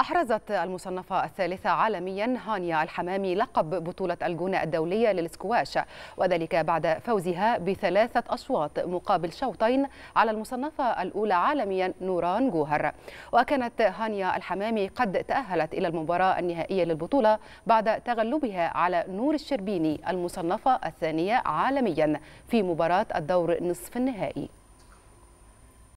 أحرزت المصنفة الثالثة عالميا هانيا الحمامي لقب بطولة الجونة الدولية للسكواش وذلك بعد فوزها بثلاثة أشواط مقابل شوطين على المصنفة الأولى عالميا نوران جوهر وكانت هانيا الحمامي قد تأهلت إلى المباراة النهائية للبطولة بعد تغلبها على نور الشربيني المصنفة الثانية عالميا في مباراة الدور نصف النهائي